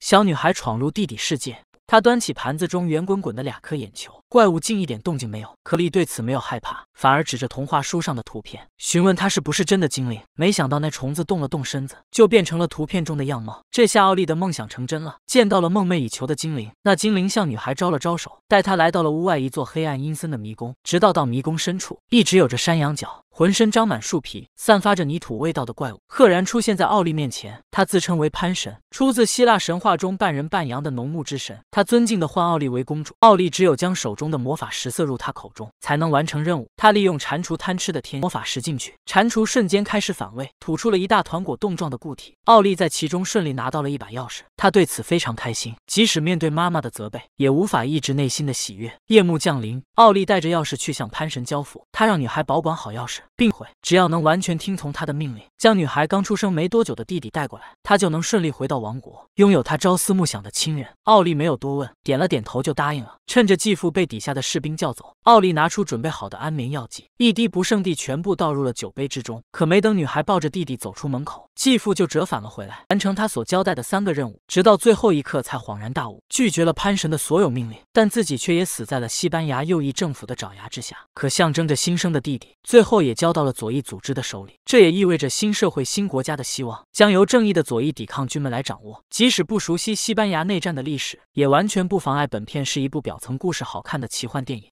小女孩闯入地底世界，她端起盘子中圆滚滚的两颗眼球，怪物竟一点动静没有。可丽对此没有害怕，反而指着童话书上的图片询问她是不是真的精灵。没想到那虫子动了动身子，就变成了图片中的样貌。这下奥利的梦想成真了，见到了梦寐以求的精灵。那精灵向女孩招了招手，带她来到了屋外一座黑暗阴森的迷宫。直到到迷宫深处，一直有着山羊角。浑身沾满树皮、散发着泥土味道的怪物赫然出现在奥利面前。他自称为潘神，出自希腊神话中半人半羊的农牧之神。他尊敬的唤奥利为公主。奥利只有将手中的魔法石塞入他口中，才能完成任务。他利用蟾蜍贪吃的天魔法石进去，蟾蜍瞬间开始反胃，吐出了一大团果冻状的固体。奥利在其中顺利拿到了一把钥匙，他对此非常开心，即使面对妈妈的责备，也无法抑制内心的喜悦。夜幕降临，奥利带着钥匙去向潘神交付。他让女孩保管好钥匙。并悔。只要能完全听从他的命令，将女孩刚出生没多久的弟弟带过来，他就能顺利回到王国，拥有他朝思暮想的亲人。奥利没有多问，点了点头就答应了。趁着继父被底下的士兵叫走，奥利拿出准备好的安眠药剂，一滴不剩地全部倒入了酒杯之中。可没等女孩抱着弟弟走出门口，继父就折返了回来，完成他所交代的三个任务，直到最后一刻才恍然大悟，拒绝了潘神的所有命令，但自己却也死在了西班牙右翼政府的爪牙之下。可象征着新生的弟弟，最后也。交到了左翼组织的手里，这也意味着新社会、新国家的希望将由正义的左翼抵抗军们来掌握。即使不熟悉西班牙内战的历史，也完全不妨碍本片是一部表层故事好看的奇幻电影。